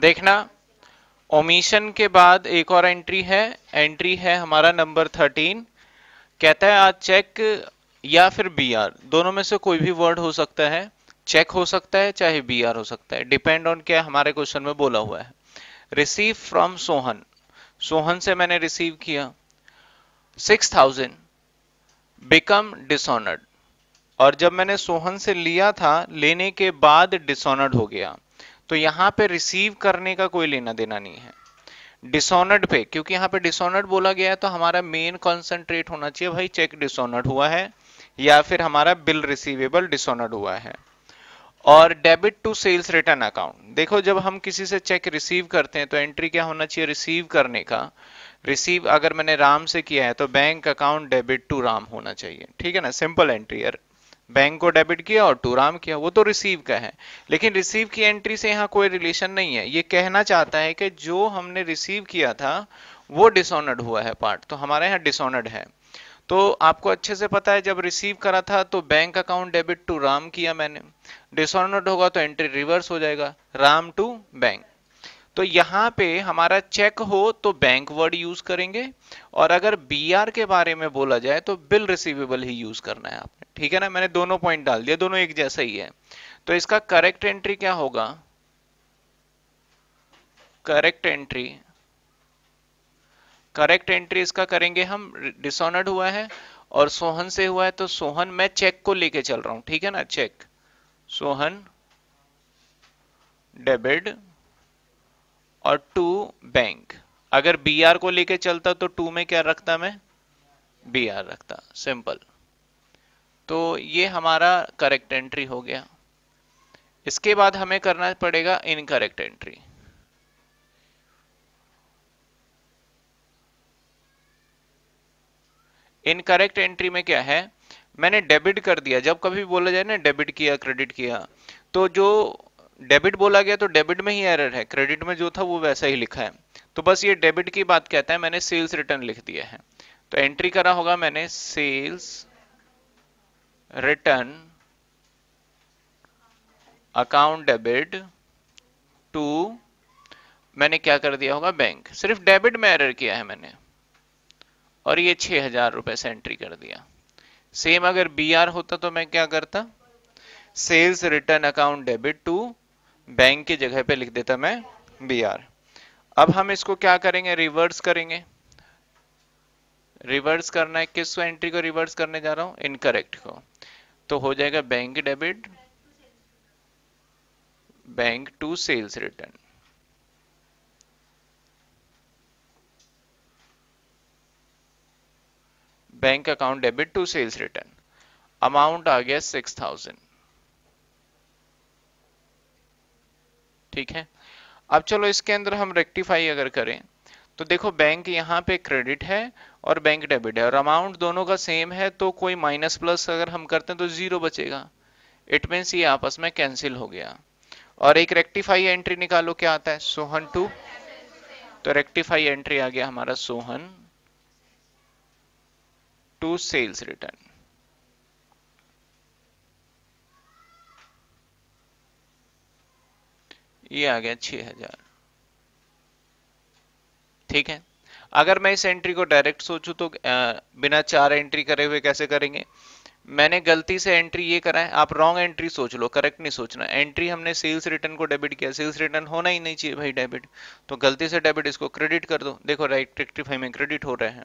देखना ओमिशन के बाद एक और एंट्री है एंट्री है हमारा नंबर थर्टीन कहता है आज चेक या फिर बी आर दोनों में से कोई भी वर्ड हो सकता है चेक हो सकता है चाहे बी आर हो सकता है डिपेंड ऑन क्या हमारे क्वेश्चन में बोला हुआ है रिसीव फ्रॉम सोहन सोहन से मैंने रिसीव किया सिक्स थाउजेंड बिकम डिसऑनर्ड और जब मैंने सोहन से लिया था लेने के बाद डिसऑनर्ड हो गया तो यहां पे रिसीव करने का कोई लेना देना नहीं है डिसऑनर्ड पे क्योंकि यहाँ पे डिसऑनर्ड बोला गया है तो हमारा मेन कॉन्सेंट्रेट होना चाहिए भाई चेक डिसऑनर्ड हुआ है या फिर हमारा बिल रिसीवेबल डिसऑनर्ड हुआ है और debit to sales return account देखो जब हम किसी से चेक रिसीव करते हैं तो एंट्री क्या होना चाहिए रिसीव करने का रिसीव अगर मैंने राम से किया है तो bank account debit to Ram होना चाहिए ठीक है ना सिंपल एंट्री बैंक को डेबिट किया और टू राम किया वो तो रिसीव का है लेकिन रिसीव की एंट्री से यहाँ कोई रिलेशन नहीं है ये कहना चाहता है कि जो हमने रिसीव किया था वो डिसऑनर्ड हुआ है पार्ट तो हमारे यहाँ डिसऑनर्ड है तो आपको अच्छे से पता है जब रिसीव करा था तो bank account debit to Ram किया मैंने डिसऑनर्ड होगा तो एंट्री रिवर्स हो जाएगा राम टू बैंक तो यहां पे हमारा चेक हो तो बैंक वर्ड यूज करेंगे और अगर आर के बारे में बोला जाए तो बिल रिसीवेबल ही यूज करना है आपने ठीक है ना मैंने दोनों पॉइंट डाल दिया दोनों एक जैसा ही है तो इसका करेक्ट एंट्री क्या होगा करेक्ट एंट्री करेक्ट एंट्री इसका करेंगे हम डिसऑनर्ड हुआ है और सोहन से हुआ है तो सोहन मैं चेक को लेके चल रहा हूं ठीक है ना चेक सोहन डेबिट और टू बैंक अगर बी आर को लेके चलता तो टू में क्या रखता मैं बी आर रखता सिंपल तो ये हमारा करेक्ट एंट्री हो गया इसके बाद हमें करना पड़ेगा इनकरेक्ट एंट्री इनकरेक्ट एंट्री में क्या है मैंने डेबिट कर दिया जब कभी बोला जाए ना डेबिट किया क्रेडिट किया तो जो डेबिट बोला गया तो डेबिट में ही एरर है क्रेडिट में जो था वो वैसा ही लिखा है तो बस ये डेबिट की बात कहता है मैंने सेल्स रिटर्न लिख दिया है तो एंट्री करा होगा मैंने sales return account debit to मैंने क्या कर दिया होगा बैंक सिर्फ डेबिट में एरर किया है मैंने और ये छह हजार रुपए से एंट्री कर दिया सेम अगर बी आर होता तो मैं क्या करता sales return account debit to bank की जगह पे लिख देता मैं बी आर अब हम इसको क्या करेंगे रिवर्स करेंगे रिवर्स करना है किस एंट्री को रिवर्स करने जा रहा हूं इनकरेक्ट को तो हो जाएगा bank debit bank to sales return bank account debit to sales return amount आ गया सिक्स थाउजेंड ठीक है अब चलो इसके अंदर हम रेक्टिफाई अगर करें तो देखो बैंक यहाँ पे क्रेडिट है और बैंक डेबिट है और अमाउंट दोनों का सेम है तो कोई माइनस प्लस अगर हम करते हैं तो जीरो बचेगा इट मीन्स ये आपस में कैंसिल हो गया और एक रेक्टिफाई एंट्री निकालो क्या आता है सोहन टू तो रेक्टिफाई एंट्री आ गया हमारा सोहन टू सेल्स रिटर्न ये आ गया 6000 ठीक है अगर मैं इस एंट्री को डायरेक्ट सोचू तो बिना चार एंट्री करे हुए कैसे करेंगे मैंने गलती से एंट्री ये करा है आप रॉन्ग एंट्री सोच लो करेक्ट नहीं सोचना एंट्री हमने सेल्स रिटर्न को डेबिट किया सेल्स रिटर्न होना ही नहीं चाहिए भाई डेबिट तो गलती से डेबिट इसको क्रेडिट कर दो देखो राइट रेक्टिफाई में क्रेडिट हो रहे हैं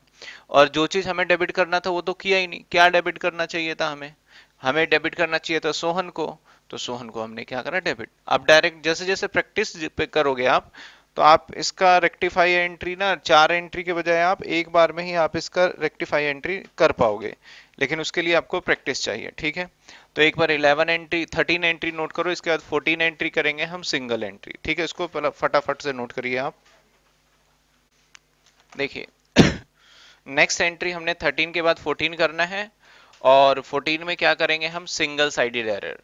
और जो चीज़ हमें डेबिट करना था वो तो किया ही नहीं क्या डेबिट करना चाहिए था हमें हमें डेबिट करना चाहिए था सोहन को तो सोहन को हमने क्या करा डेबिट अब डायरेक्ट जैसे जैसे प्रैक्टिस करोगे आप तो आप इसका रेक्टिफाई एंट्री ना चार एंट्री के बजाय आप एक बार में ही आप इसका रेक्टिफाई एंट्री कर पाओगे लेकिन उसके लिए आपको प्रैक्टिस चाहिए ठीक है तो एक बार 11 एंट्री 13 एंट्री नोट करो इसके बाद 14 एंट्री करेंगे हम सिंगल एंट्री ठीक है इसको फटाफट से नोट करिए आप देखिए नेक्स्ट एंट्री हमने 13 के बाद 14 करना है और 14 में क्या करेंगे हम सिंगल साइडेड एरर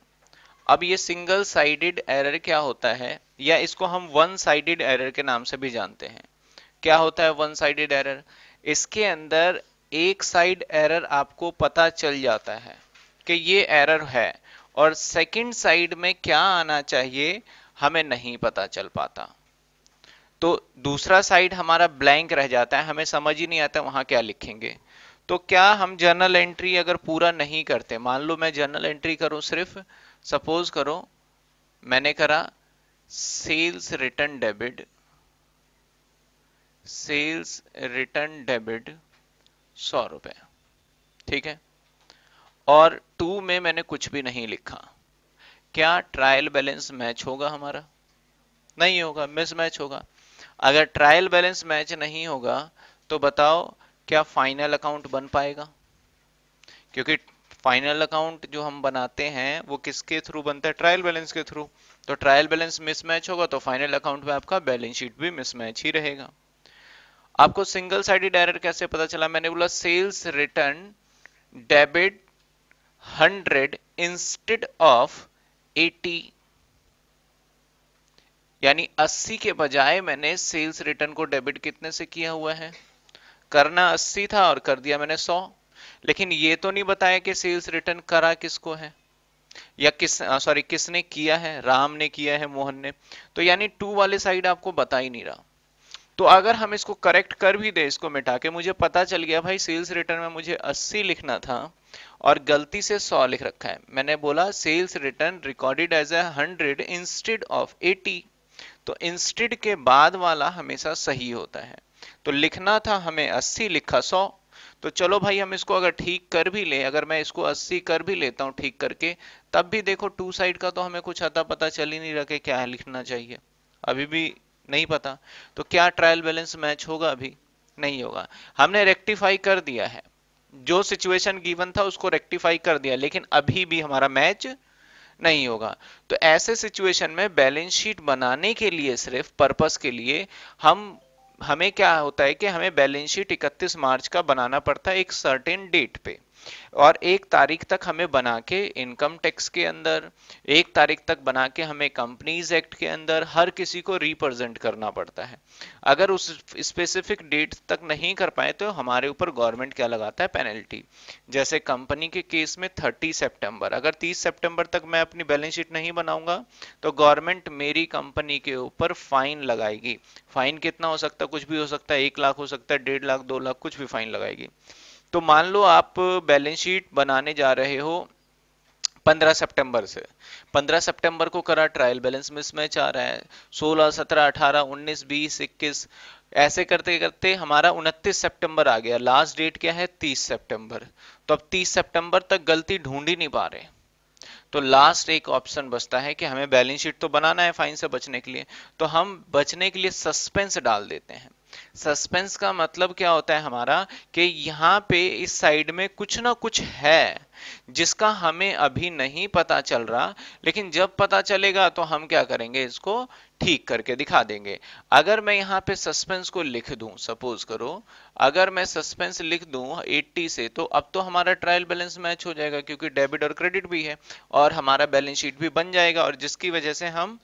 अब ये सिंगल साइडेड एरर क्या होता है या इसको हम वन साइडेड एरर के नाम से भी जानते हैं क्या होता है वन साइडेड एरर इसके अंदर एक साइड एरर आपको पता चल जाता है कि ये एरर है और सेकंड साइड में क्या आना चाहिए हमें नहीं पता चल पाता तो दूसरा साइड हमारा ब्लैंक रह जाता है हमें समझ ही नहीं आता वहां क्या लिखेंगे तो क्या हम जर्नल एंट्री अगर पूरा नहीं करते मान लो मैं जर्नल एंट्री करूं सिर्फ सपोज करो मैंने करा sales return debit sales return debit सौ रुपए ठीक है और टू में मैंने कुछ भी नहीं लिखा क्या ट्रायल बैलेंस मैच होगा हमारा नहीं होगा मिस मैच होगा अगर ट्रायल बैलेंस मैच नहीं होगा तो बताओ क्या फाइनल अकाउंट बन पाएगा क्योंकि फाइनल अकाउंट जो हम बनाते हैं वो किसके थ्रू बनता है ट्रायल बैलेंस के थ्रू तो ट्रायल बैलेंस मिसमैच होगा तो फाइनल अकाउंट में आपका बैलेंस शीट भी मिसमैच ही रहेगा आपको सिंगल साइडेड एरर कैसे पता चला मैंने बोला sales return debit 100 instead of 80 यानी 80 के बजाय मैंने सेल्स रिटर्न को डेबिट कितने से किया हुआ है करना 80 था और कर दिया मैंने 100 लेकिन ये तो नहीं बताया कि सेल्स रिटर्न करा किसको है या किस सॉरी किसने किया है राम ने किया है मोहन ने तो यानी टू वाले साइड आपको बता ही नहीं रहा तो अगर हम इसको करेक्ट कर भी दे इसको मिटा के मुझे पता चल गया भाई सेल्स रिटर्न में मुझे 80 लिखना था और गलती से 100 लिख रखा है मैंने बोला sales return recorded as a hundred instead of 80 तो इंस्टेड के बाद वाला हमेशा सही होता है तो लिखना था हमें 80 लिखा तो चलो भाई हम इसको अगर ठीक कर भी ले अगर मैं इसको 80 कर भी लेता हूँ ठीक करके तब भी देखो टू साइड का तो हमें कुछ अता पता चल ही नहीं रखे क्या लिखना चाहिए अभी भी नहीं पता तो क्या ट्रायल बैलेंस मैच होगा अभी नहीं होगा हमने रेक्टिफाई कर दिया है जो सिचुएशन गिवन था उसको रेक्टिफाई कर दिया लेकिन अभी भी हमारा मैच नहीं होगा तो ऐसे सिचुएशन में बैलेंस शीट बनाने के लिए सिर्फ पर्पस के लिए हम हमें क्या होता है कि हमें बैलेंस शीट 31 मार्च का बनाना पड़ता है एक सर्टेन डेट पे और एक तारीख तक हमें बना के इनकम टैक्स के अंदर एक तारीख तक बना के हमें कंपनीज एक्ट के अंदर हर किसी को रिप्रेजेंट करना पड़ता है अगर उस स्पेसिफिक डेट तक नहीं कर पाए तो हमारे ऊपर गवर्नमेंट क्या लगाता है पेनल्टी जैसे कंपनी के केस में 30 सितंबर अगर 30 सितंबर तक मैं अपनी बैलेंस शीट नहीं बनाऊंगा तो गवर्नमेंट मेरी कंपनी के ऊपर फाइन लगाएगी फाइन कितना हो सकता कुछ भी हो सकता है एक लाख हो सकता है डेढ़ लाख दो लाख कुछ भी फाइन लगाएगी तो मान लो आप बैलेंस शीट बनाने जा रहे हो 15 सितंबर से 15 सितंबर को करा ट्रायल बैलेंस मिसमैच आ रहा है 16 17 18 19 20 21 ऐसे करते करते हमारा 29 सितंबर आ गया लास्ट डेट क्या है 30 सितंबर तो अब 30 सितंबर तक गलती ढूंढ ही नहीं पा रहे तो लास्ट एक ऑप्शन बचता है कि हमें बैलेंस शीट तो बनाना है फाइन से बचने के लिए तो हम बचने के लिए सस्पेंस डाल देते हैं सस्पेंस का मतलब क्या होता है हमारा कि यहाँ पे इस साइड में कुछ ना कुछ है जिसका हमें अभी नहीं पता चल रहा लेकिन जब पता चलेगा तो हम क्या करेंगे इसको ठीक करके दिखा देंगे अगर मैं यहाँ पे सस्पेंस को लिख दूं सपोज करो अगर मैं सस्पेंस लिख दूं 80 से तो अब तो हमारा ट्रायल बैलेंस मैच हो जाएगा क्योंकि डेबिट और क्रेडिट भी है और हमारा बैलेंस शीट भी बन जाएगा और जिसकी वजह से हम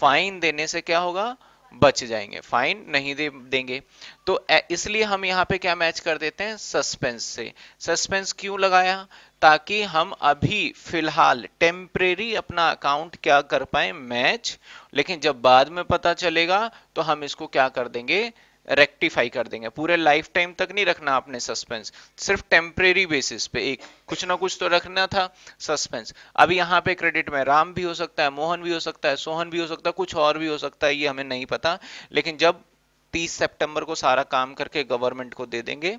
फाइन देने से क्या होगा बच जाएंगे फाइन नहीं दे देंगे तो इसलिए हम यहाँ पे क्या मैच कर देते हैं सस्पेंस से सस्पेंस क्यों लगाया ताकि हम अभी फिलहाल टेम्परेरी अपना अकाउंट क्या कर पाए मैच लेकिन जब बाद में पता चलेगा तो हम इसको क्या कर देंगे रेक्टिफाई कर देंगे पूरे लाइफ टाइम तक नहीं रखना आपने सस्पेंस सिर्फ टेम्परेरी बेसिस पे एक कुछ ना कुछ तो रखना था सस्पेंस अब यहाँ पे क्रेडिट में राम भी हो सकता है मोहन भी हो सकता है सोहन भी हो सकता है कुछ और भी हो सकता है ये हमें नहीं पता लेकिन जब 30 सितंबर को सारा काम करके गवर्नमेंट को दे देंगे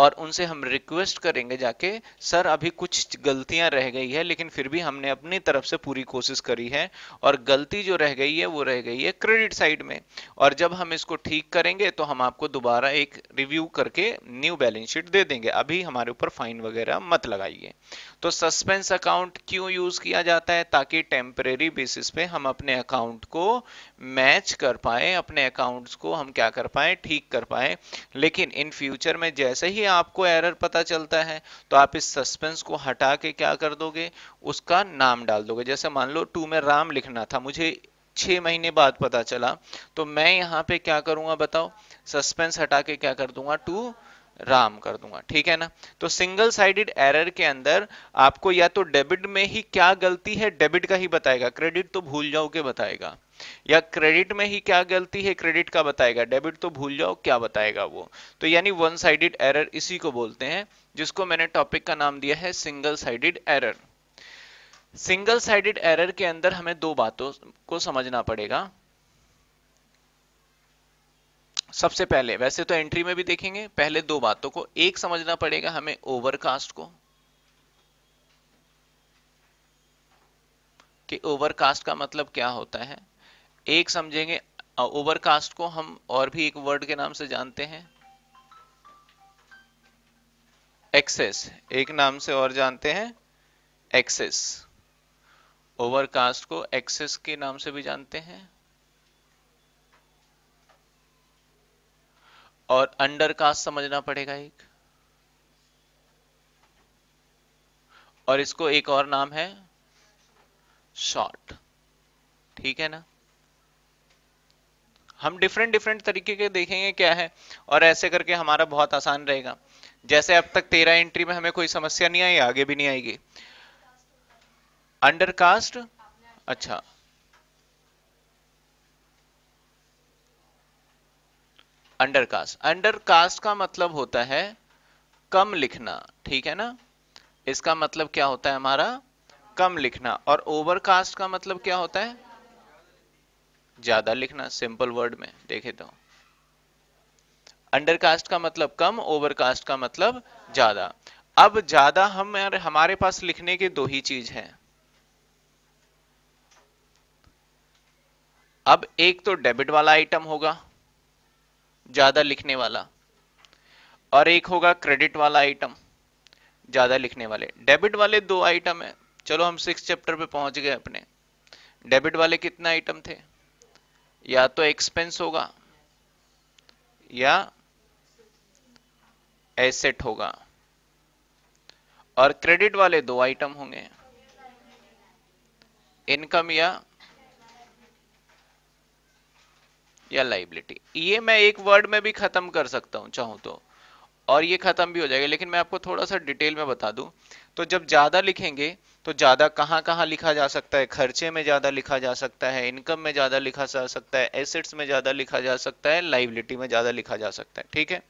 और उनसे हम रिक्वेस्ट करेंगे जाके सर अभी कुछ गलतियां रह गई है लेकिन फिर भी हमने अपनी तरफ से पूरी कोशिश करी है और गलती जो रह गई है वो रह गई है क्रेडिट साइड में और जब हम इसको ठीक करेंगे तो हम आपको दोबारा एक रिव्यू करके न्यू बैलेंस शीट दे देंगे अभी हमारे ऊपर फाइन वगैरह मत लगाइए तो सस्पेंस अकाउंट क्यों यूज किया जाता है ताकि टेम्परेरी बेसिस पे हम अपने अकाउंट को मैच कर पाए अपने अकाउंट्स को हम क्या कर पाए ठीक कर पाए लेकिन इन फ्यूचर में जैसे ही आपको एरर पता चलता है तो आप इस सस्पेंस को हटा के क्या कर दोगे उसका नाम डाल दोगे जैसे मान लो टू में राम लिखना था मुझे छह महीने बाद पता चला तो मैं यहाँ पे क्या करूंगा बताओ सस्पेंस हटा के क्या कर दूंगा टू राम कर दूंगा ठीक है ना तो सिंगल साइडेड एरर के अंदर आपको या तो डेबिट में ही क्या गलती है डेबिट का ही बताएगा क्रेडिट तो भूल जाओ के बताएगा या क्रेडिट में ही क्या गलती है क्रेडिट का बताएगा डेबिट तो भूल जाओ क्या बताएगा वो तो यानी वन साइडेड एरर इसी को बोलते हैं जिसको मैंने टॉपिक का नाम दिया है single sided error single sided error के अंदर हमें दो बातों को समझना पड़ेगा सबसे पहले वैसे तो एंट्री में भी देखेंगे पहले दो बातों को एक समझना पड़ेगा हमें ओवरकास्ट को कि ओवरकास्ट का मतलब क्या होता है एक समझेंगे ओवरकास्ट को हम और भी एक वर्ड के नाम से जानते हैं एक्सेस एक नाम से और जानते हैं एक्सेस ओवरकास्ट को एक्सेस के नाम से भी जानते हैं और अंडरकास्ट समझना पड़ेगा एक और इसको एक और नाम है शॉर्ट ठीक है ना हम डिफरेंट डिफरेंट तरीके के देखेंगे क्या है और ऐसे करके हमारा बहुत आसान रहेगा जैसे अब तक तेरह एंट्री में हमें कोई समस्या नहीं आई आगे भी नहीं आएगी अंडर कास्ट अच्छा अंडर कास्ट अंडर कास्ट का मतलब होता है कम लिखना ठीक है ना इसका मतलब क्या होता है हमारा कम लिखना और ओवर कास्ट का मतलब क्या होता है ज्यादा लिखना सिंपल वर्ड में देखे तो अंडरकास्ट का मतलब कम ओवरकास्ट का मतलब ज्यादा अब ज्यादा हम हमारे पास लिखने के दो ही चीज है अब एक तो डेबिट वाला आइटम होगा ज्यादा लिखने वाला और एक होगा क्रेडिट वाला आइटम ज्यादा लिखने वाले डेबिट वाले दो आइटम है चलो हम सिक्स चैप्टर पे पहुंच गए अपने डेबिट वाले कितना आइटम थे या तो एक्सपेंस होगा या एसेट होगा और क्रेडिट वाले दो आइटम होंगे इनकम या या लाइबिलिटी ये मैं एक वर्ड में भी खत्म कर सकता हूं चाहूं तो और ये खत्म भी हो जाएगा लेकिन मैं आपको थोड़ा सा डिटेल में बता दूं तो जब ज्यादा लिखेंगे तो ज़्यादा कहाँ कहाँ लिखा जा सकता है खर्चे में ज़्यादा लिखा जा सकता है इनकम में ज़्यादा लिखा जा सकता है एसेट्स में ज़्यादा लिखा जा सकता है लाइबिलिटी में ज़्यादा लिखा जा सकता है ठीक है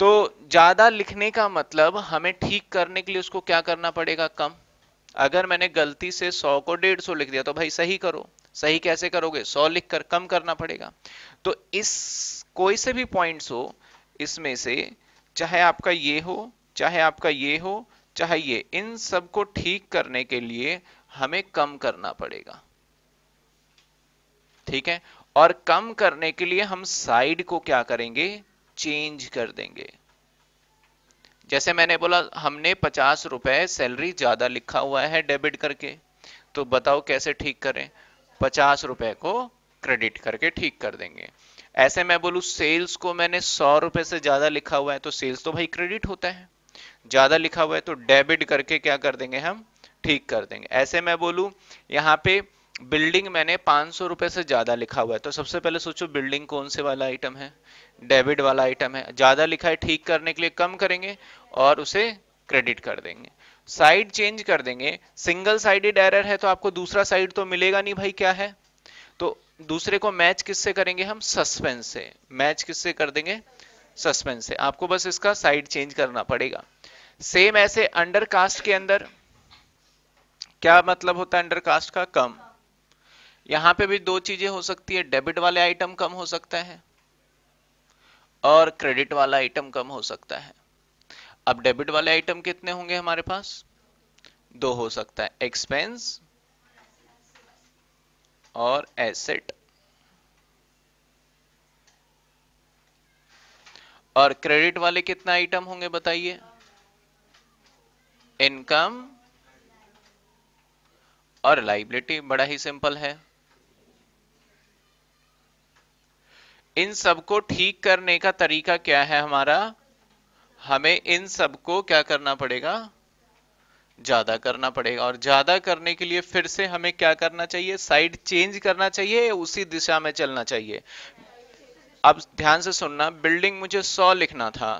तो ज़्यादा लिखने का मतलब हमें ठीक करने के लिए उसको क्या करना पड़ेगा कम अगर मैंने गलती से 100 को 150 लिख दिया तो भाई सही करो सही कैसे करोगे 100 लिख कर कम करना पड़ेगा तो इस कोई से भी पॉइंट्स हो इसमें से चाहे आपका ये हो चाहे आपका ये हो चाहिए इन सब को ठीक करने के लिए हमें कम करना पड़ेगा ठीक है और कम करने के लिए हम साइड को क्या करेंगे चेंज कर देंगे जैसे मैंने बोला हमने पचास रुपए सैलरी ज्यादा लिखा हुआ है डेबिट करके तो बताओ कैसे ठीक करें पचास रुपए को क्रेडिट करके ठीक कर देंगे ऐसे मैं बोलू सेल्स को मैंने सौ रुपए से ज्यादा लिखा हुआ है तो सेल्स तो भाई क्रेडिट होता है ज्यादा लिखा हुआ है तो डेबिट करके क्या कर देंगे हम ठीक कर देंगे ऐसे मैं बोलू यहाँ पे बिल्डिंग मैंने पांच सौ रुपए से ज्यादा लिखा हुआ है तो सबसे पहले सोचो बिल्डिंग कौन से वाला आइटम है डेबिट वाला आइटम है ज्यादा लिखा है ठीक करने के लिए कम करेंगे और उसे क्रेडिट कर देंगे साइड चेंज कर देंगे सिंगल साइडेड एरर है तो आपको दूसरा साइड तो मिलेगा नहीं भाई क्या है तो दूसरे को मैच किससे करेंगे हम सस्पेंस से मैच किससे कर देंगे सस्पेंस से आपको बस इसका साइड चेंज करना पड़ेगा सेम ऐसे अंडर कास्ट के अंदर क्या मतलब होता है अंडर कास्ट का कम यहां पे भी दो चीजें हो सकती है डेबिट वाले आइटम कम हो सकता है और क्रेडिट वाला आइटम कम हो सकता है अब डेबिट वाले आइटम कितने होंगे हमारे पास दो हो सकता है एक्सपेंस और एसेट और क्रेडिट वाले कितना आइटम होंगे बताइए इनकम और लाइबिलिटी बड़ा ही सिंपल है इन सबको ठीक करने का तरीका क्या है हमारा हमें इन सबको क्या करना पड़ेगा ज्यादा करना पड़ेगा और ज्यादा करने के लिए फिर से हमें क्या करना चाहिए साइड चेंज करना चाहिए उसी दिशा में चलना चाहिए अब ध्यान से सुनना बिल्डिंग मुझे 100 लिखना था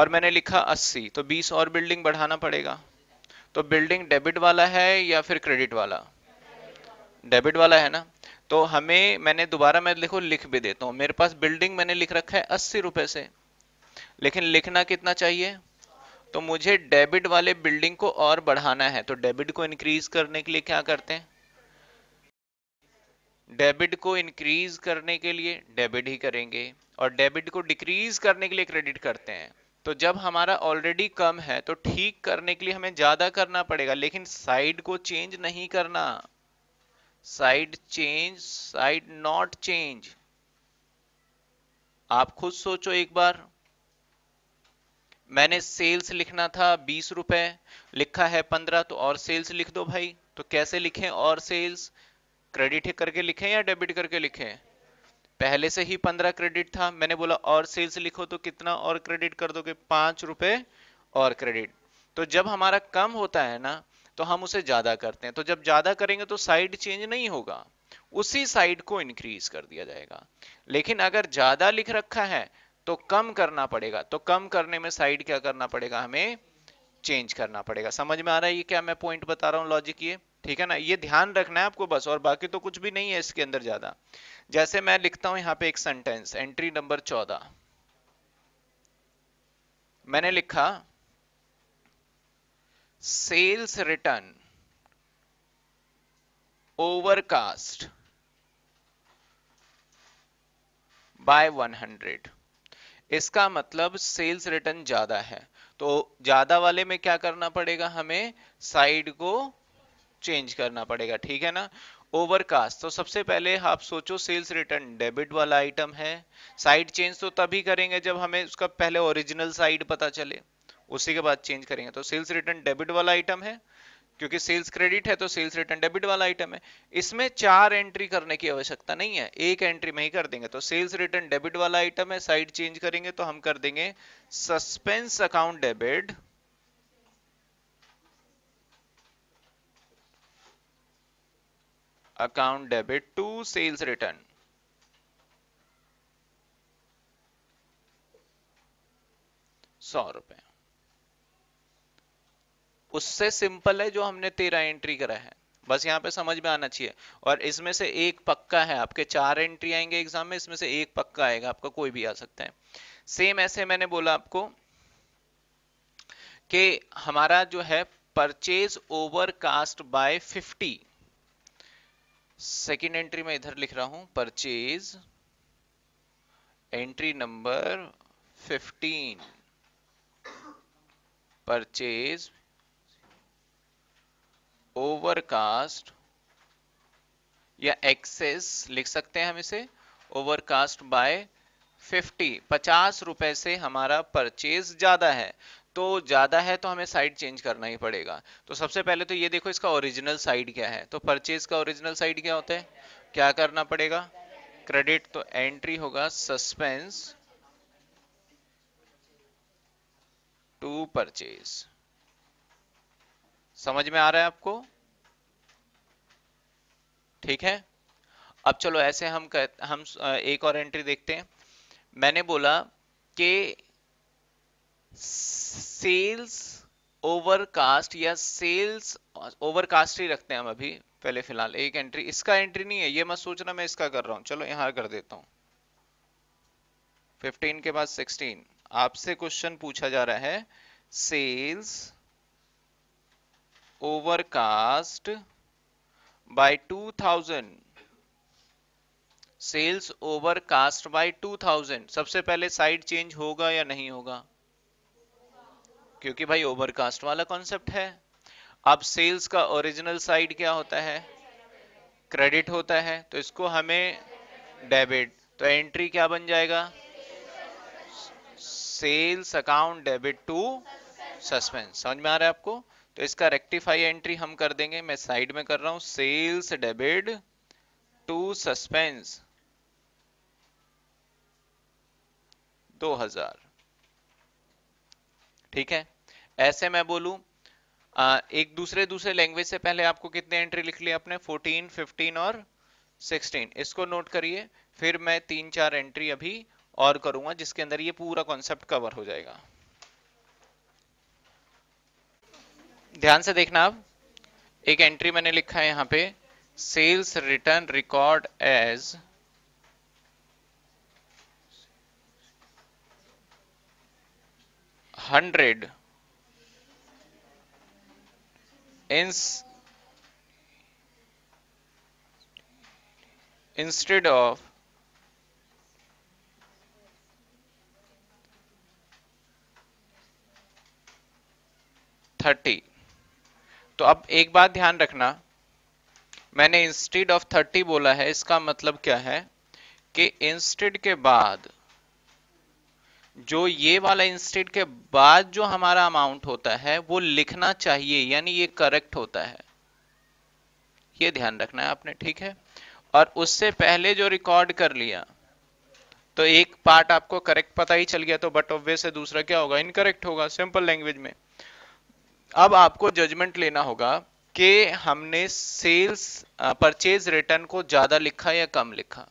और मैंने लिखा 80 तो 20 और बिल्डिंग बढ़ाना पड़ेगा तो बिल्डिंग डेबिट वाला है या फिर क्रेडिट वाला डेबिट वाला है ना तो हमें मैंने दोबारा मैं देखो लिख भी देता हूँ मेरे पास बिल्डिंग मैंने लिख रखा है अस्सी रुपए से लेकिन लिखना कितना चाहिए तो मुझे डेबिट वाले बिल्डिंग को और बढ़ाना है तो डेबिट को इंक्रीज करने के लिए क्या करते हैं डेबिट को इंक्रीज करने के लिए डेबिट ही करेंगे और डेबिट को डिक्रीज करने के लिए क्रेडिट करते हैं तो जब हमारा ऑलरेडी कम है तो ठीक करने के लिए हमें ज्यादा करना पड़ेगा लेकिन साइड को चेंज नहीं करना side change side not change आप खुद सोचो एक बार मैंने सेल्स लिखना था बीस रुपए लिखा है पंद्रह तो और सेल्स लिख दो भाई तो कैसे लिखें और सेल्स क्रेडिट करके लिखें या डेबिट करके लिखें पहले से ही पंद्रह क्रेडिट था मैंने बोला और सेल्स लिखो तो कितना और क्रेडिट कर दोगे पांच रुपए और क्रेडिट तो जब हमारा कम होता है ना तो हम उसे ज्यादा करते हैं तो जब ज्यादा करेंगे तो साइड चेंज नहीं होगा उसी साइड को इंक्रीज कर दिया जाएगा लेकिन अगर ज्यादा लिख रखा है तो कम करना पड़ेगा तो कम करने में साइड क्या करना पड़ेगा हमें चेंज करना पड़ेगा समझ में आ रहा है ये क्या मैं पॉइंट बता रहा हूँ लॉजिक ये ठीक है ना ये ध्यान रखना है आपको बस और बाकी तो कुछ भी नहीं है इसके अंदर ज्यादा जैसे मैं लिखता हूं यहां पे एक सेंटेंस एंट्री नंबर चौदह मैंने लिखा सेल्स रिटर्न ओवरकास्ट बाय 100 इसका मतलब सेल्स रिटर्न ज्यादा है तो ज्यादा वाले में क्या करना पड़ेगा हमें साइड को चेंज करना पड़ेगा ठीक है ना ओवरकास्ट तो सबसे पहले आप सोचो सेल्स रिटर्न डेबिट वाला आइटम है साइड चेंज तो तभी करेंगे जब हमें उसका पहले ओरिजिनल साइड पता चले उसी के बाद चेंज करेंगे तो सेल्स रिटर्न डेबिट वाला आइटम है क्योंकि सेल्स क्रेडिट है तो सेल्स रिटर्न डेबिट वाला आइटम है इसमें चार एंट्री करने की आवश्यकता नहीं है एक एंट्री में ही कर देंगे तो सेल्स रिटर्न डेबिट वाला आइटम है साइड चेंज करेंगे तो हम कर देंगे suspense account debit account debit to sales return. सौ रुपए उससे सिंपल है जो हमने तेरह एंट्री करा है बस यहां पे समझ में आना चाहिए और इसमें से एक पक्का है आपके चार एंट्री आएंगे एग्जाम में इसमें से एक पक्का आएगा आपका कोई भी आ सकता है सेम ऐसे मैंने बोला आपको कि हमारा जो है purchase overcast by fifty second entry में इधर लिख रहा हूं purchase entry number 15 purchase overcast या एक्सेस लिख सकते हैं हम इसे ओवरकास्ट बाय 50 पचास रुपए से हमारा परचेज ज्यादा है तो ज़्यादा है तो हमें साइड चेंज करना ही पड़ेगा तो सबसे पहले तो ये देखो इसका ओरिजिनल साइड क्या है तो परचेज का ओरिजिनल साइड क्या होता है क्या करना पड़ेगा क्रेडिट तो एंट्री होगा सस्पेंस टू परचेज समझ में आ रहा है आपको ठीक है अब चलो ऐसे हम कर, हम एक और एंट्री देखते हैं मैंने बोला कि सेल्स ओवरकास्ट या सेल्स ओवरकास्ट ही रखते हैं हम अभी पहले फिलहाल एक एंट्री इसका एंट्री नहीं है ये सोच सोचना मैं इसका कर रहा हूं चलो यहां कर देता हूं 15 के बाद 16 आपसे क्वेश्चन पूछा जा रहा है sales overcast by 2000 sales overcast by 2000 सबसे पहले साइड चेंज होगा या नहीं होगा क्योंकि भाई ओवरकास्ट वाला कॉन्सेप्ट है अब सेल्स का ओरिजिनल साइड क्या होता है क्रेडिट होता है तो इसको हमें डेबिट तो एंट्री क्या बन जाएगा sales account debit to suspense समझ में आ रहा है आपको तो इसका रेक्टिफाई एंट्री हम कर देंगे मैं साइड में कर रहा हूं सेल्स डेबिट टू सस्पेंस 2000 ठीक है ऐसे मैं बोलू आ, एक दूसरे दूसरे लैंग्वेज से पहले आपको कितने एंट्री लिख लिया अपने 14, 15 और 16 इसको नोट करिए फिर मैं तीन चार एंट्री अभी और करूंगा जिसके अंदर ये पूरा कॉन्सेप्ट कवर हो जाएगा ध्यान से देखना आप एक एंट्री मैंने लिखा है यहां पे sales return record as hundred इंस इंस्टेड ऑफ थर्टी तो अब एक बात ध्यान रखना मैंने इंस्टेड ऑफ थर्टी बोला है इसका मतलब क्या है कि इंस्टेड के बाद जो ये वाला इंस्टेंट के बाद जो हमारा अमाउंट होता है वो लिखना चाहिए यानी ये करेक्ट होता है ये ध्यान रखना है आपने ठीक है और उससे पहले जो रिकॉर्ड कर लिया तो एक पार्ट आपको करेक्ट पता ही चल गया तो बट ऑब्वियस है दूसरा क्या होगा इनकरेक्ट होगा सिंपल लैंग्वेज में अब आपको जजमेंट लेना होगा कि हमने सेल्स परचेज रिटर्न को ज्यादा लिखा या कम लिखा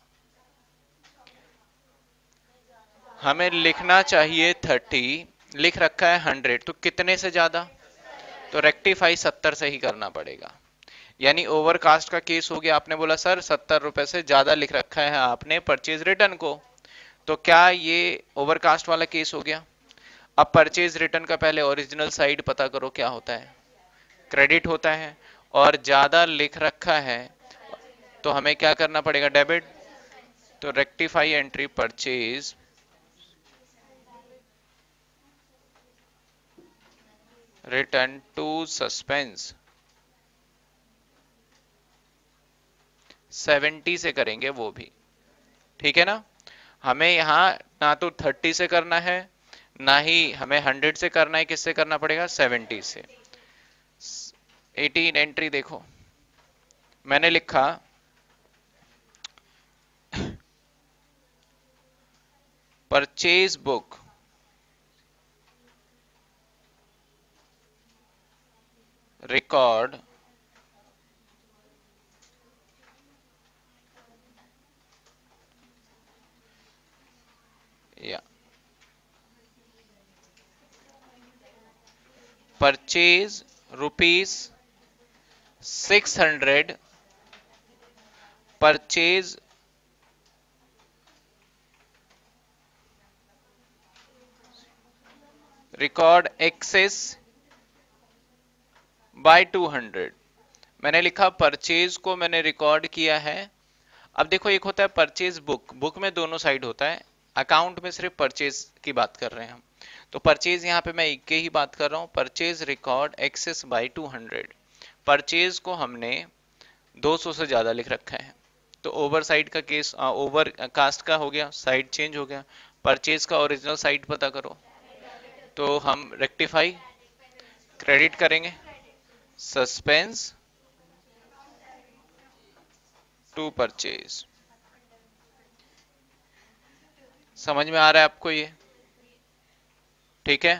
हमें लिखना चाहिए थर्टी लिख रखा है हंड्रेड तो कितने से ज्यादा तो रेक्टिफाई सत्तर से ही करना पड़ेगा यानी ओवरकास्ट का केस हो गया आपने बोला सर सत्तर रुपए से ज्यादा लिख रखा है आपने परचेज रिटर्न को तो क्या ये ओवरकास्ट वाला केस हो गया अब परचेज रिटर्न का पहले ओरिजिनल साइड पता करो क्या होता है क्रेडिट होता है और ज्यादा लिख रखा है तो हमें क्या करना पड़ेगा डेबिट तो rectify entry purchase return to suspense 70 से करेंगे वो भी ठीक है ना हमें यहां ना तो 30 से करना है ना ही हमें 100 से करना है किससे करना पड़ेगा 70 से 18 एंट्री देखो मैंने लिखा purchase book record yeah purchase rupees 600 purchase record excess by 200 मैंने लिखा परचेज को मैंने रिकॉर्ड किया है अब देखो एक होता है परचेज बुक बुक में दोनों साइड होता है अकाउंट में सिर्फ परचेज की बात कर रहे हैं हम तो परचेज यहाँ पे मैं एक के ही बात कर रहा हूँ purchase record excess by 200 purchase को हमने 200 से ज़्यादा लिख रखा है तो ओवर साइड का केस ओवर कास्ट का हो गया साइड चेंज हो गया परचेज का ओरिजिनल साइड पता करो तो हम रेक्टिफाई क्रेडिट करेंगे suspense to purchase समझ में आ रहा है आपको ये ठीक है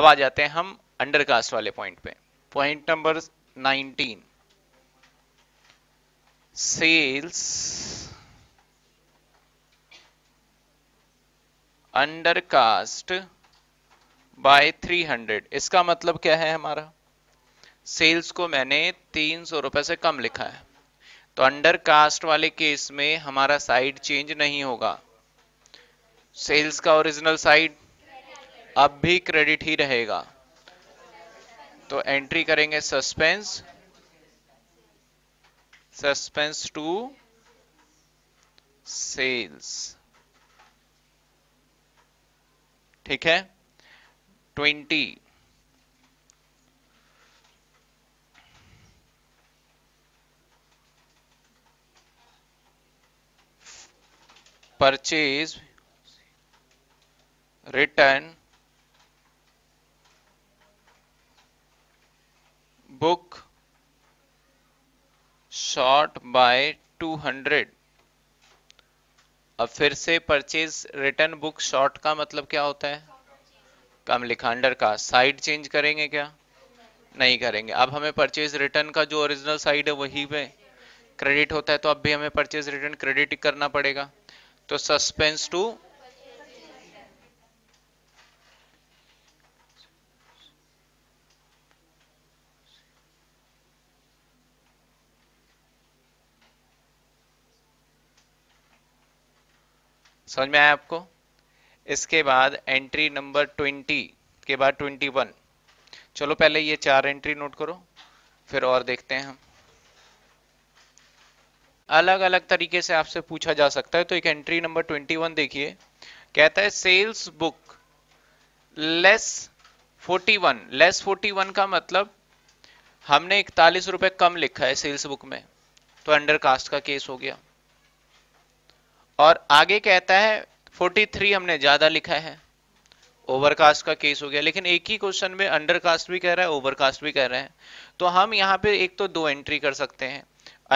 अब आ जाते हैं हम अंडर कास्ट वाले पॉइंट पे point number 19 sales undercast cast by 300 इसका मतलब क्या है हमारा सेल्स को मैंने तीन सौ रुपए से कम लिखा है तो अंडर कास्ट वाले केस में हमारा साइड चेंज नहीं होगा सेल्स का ओरिजिनल साइड अब भी क्रेडिट ही रहेगा तो एंट्री करेंगे सस्पेंस सस्पेंस टू सेल्स ठीक है 20 purchase book book short by 200 अब फिर से परचेज रिटर्न बुक शॉर्ट का मतलब क्या होता है हम लिखा अंडर का साइड चेंज करेंगे क्या नहीं करेंगे अब हमें परचेज रिटर्न का जो ओरिजिनल साइड है वही पे क्रेडिट होता है तो अब भी हमें परचेज रिटर्न क्रेडिट करना पड़ेगा तो सस्पेंस टू समझ में आया आपको इसके बाद एंट्री नंबर 20 के बाद 21 चलो पहले ये चार एंट्री नोट करो फिर और देखते हैं हम अलग अलग तरीके से आपसे पूछा जा सकता है तो एक एंट्री नंबर 21 देखिए कहता है सेल्स बुक लेस 41 लेस 41 का मतलब हमने इकतालीस रुपए कम लिखा है सेल्स बुक में तो अंडर कास्ट का केस हो गया और आगे कहता है 43 हमने ज्यादा लिखा है ओवरकास्ट का केस हो गया लेकिन एक ही क्वेश्चन में अंडरकास्ट भी कह रहा है ओवरकास्ट भी कह रहे हैं तो हम यहाँ पे एक तो दो एंट्री कर सकते हैं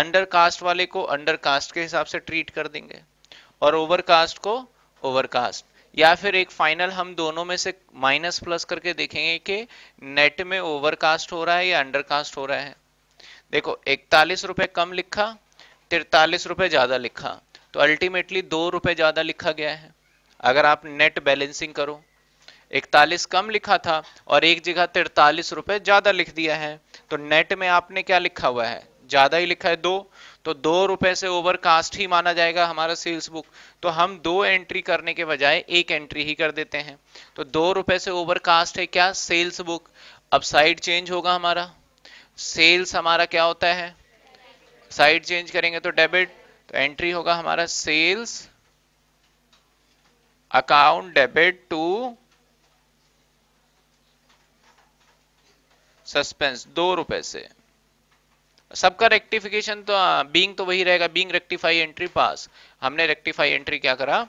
अंडरकास्ट वाले को अंडरकास्ट के हिसाब से ट्रीट कर देंगे और ओवरकास्ट को ओवरकास्ट या फिर एक फाइनल हम दोनों में से माइनस प्लस करके देखेंगे कि नेट में ओवरकास्ट हो रहा है या अंडरकास्ट हो रहा है देखो इकतालीस रुपए कम लिखा तिरतालीस रुपए ज़्यादा लिखा तो अल्टीमेटली दो रुपए ज्यादा लिखा गया है अगर आप नेट बैलेंसिंग करो इकतालीस कम लिखा था और एक जगह तिरतालीस रुपए ज्यादा लिख दिया है तो नेट में आपने क्या लिखा हुआ है ज्यादा ही लिखा है दो तो दो रुपए से ओवर कास्ट ही माना जाएगा हमारा सेल्स बुक तो हम दो एंट्री करने के बजाय एक एंट्री ही कर देते हैं तो दो रुपए से ओवर कास्ट है क्या सेल्स बुक अब साइड चेंज होगा हमारा सेल्स हमारा क्या होता है साइड चेंज करेंगे तो डेबिट तो एंट्री होगा हमारा sales account debit to suspense दो रुपए से सबका रेक्टिफिकेशन तो बींग हाँ, तो वही रहेगा बींग रेक्टिफाई एंट्री पास हमने रेक्टिफाई एंट्री क्या करा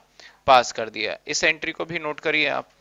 पास कर दिया इस एंट्री को भी नोट करिए आप